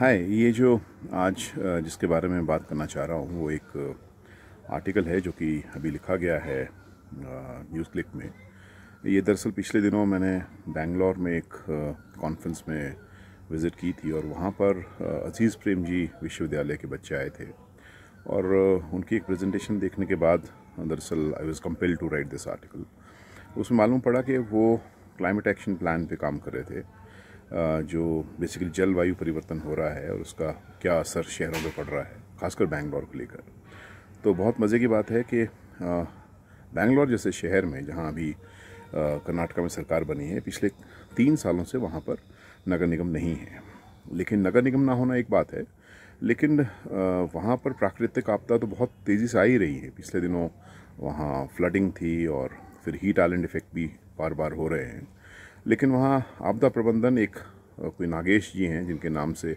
हाय ये जो आज जिसके बारे में बात करना चाह रहा हूँ वो एक आर्टिकल है जो कि अभी लिखा गया है न्यूज़ क्लिक में ये दरअसल पिछले दिनों मैंने बेंगलोर में एक कॉन्फ्रेंस में विज़िट की थी और वहाँ पर अजीज़ प्रेम जी विश्वविद्यालय के बच्चे आए थे और उनकी एक प्रेजेंटेशन देखने के बाद दरअसल I was compelled to write this article उसमें मालूम पड़ा कि वो क्लाइमेट एक्शन प्लान पे काम कर रहे थे जो बेसिकली जलवायु परिवर्तन हो रहा है और उसका क्या असर शहरों पर पड़ रहा है खासकर बैंगलोर को लेकर तो बहुत मज़े की बात है कि बैंगलोर जैसे शहर में जहाँ अभी कर्नाटका में सरकार बनी है पिछले तीन सालों से वहाँ पर नगर निगम नहीं है लेकिन नगर निगम ना होना एक बात है लेकिन वहाँ पर प्राकृतिक आपदा तो बहुत तेज़ी से आ ही रही है पिछले दिनों वहाँ फ्लडिंग थी और फिर हीट आइलैंड इफ़ेक्ट भी बार बार हो रहे हैं लेकिन वहाँ आपदा प्रबंधन एक कोई नागेश जी हैं जिनके नाम से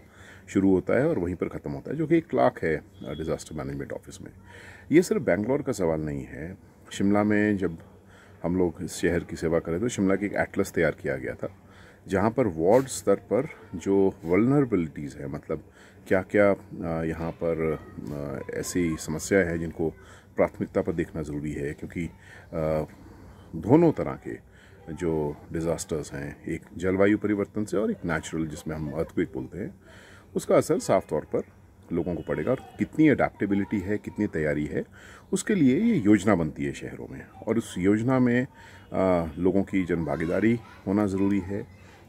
शुरू होता है और वहीं पर ख़त्म होता है जो कि एक क्लाक है डिज़ास्टर मैनेजमेंट ऑफिस में ये सिर्फ बेंगलोर का सवाल नहीं है शिमला में जब हम लोग इस शहर की सेवा करें तो शिमला की एक एटलस तैयार किया गया था जहाँ पर वार्ड स्तर पर जो वलनरबिलिटीज़ है मतलब क्या क्या यहाँ पर ऐसी समस्याएं हैं जिनको प्राथमिकता पर देखना ज़रूरी है क्योंकि दोनों तरह के जो डिज़ास्टर्स हैं एक जलवायु परिवर्तन से और एक नेचुरल जिसमें हम अर्थक्विक बोलते हैं उसका असर साफ तौर पर लोगों को पड़ेगा और कितनी अडाप्टेबिलिटी है कितनी तैयारी है उसके लिए ये योजना बनती है शहरों में और उस योजना में आ, लोगों की जन भागीदारी होना ज़रूरी है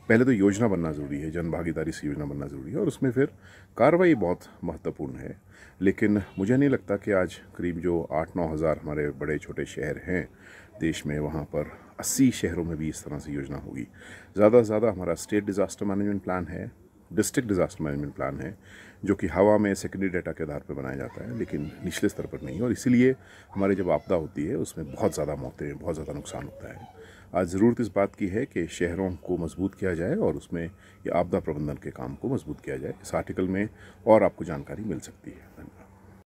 पहले तो योजना बनना ज़रूरी है जन भागीदारी से योजना बनना ज़रूरी है और उसमें फिर कार्रवाई बहुत महत्वपूर्ण है लेकिन मुझे नहीं लगता कि आज करीब जो आठ नौ हज़ार हमारे बड़े छोटे शहर हैं देश में वहाँ पर अस्सी शहरों में भी इस तरह से योजना होगी ज़्यादा से ज़्यादा हमारा स्टेट डिज़ास्टर मैनेजमेंट प्लान है डिस्ट्रिक्ट डिज़ास्टर मैनेजमेंट प्लान है जो कि हवा में सेकेंडरी डाटा के आधार पर बनाया जाता है लेकिन निचले स्तर पर नहीं और इसीलिए हमारी जब आपदा होती है उसमें बहुत ज़्यादा मौतें बहुत ज़्यादा नुकसान होता है आज ज़रूरत इस बात की है कि शहरों को मजबूत किया जाए और उसमें ये आपदा प्रबंधन के काम को मजबूत किया जाए इस आर्टिकल में और आपको जानकारी मिल सकती है धन्यवाद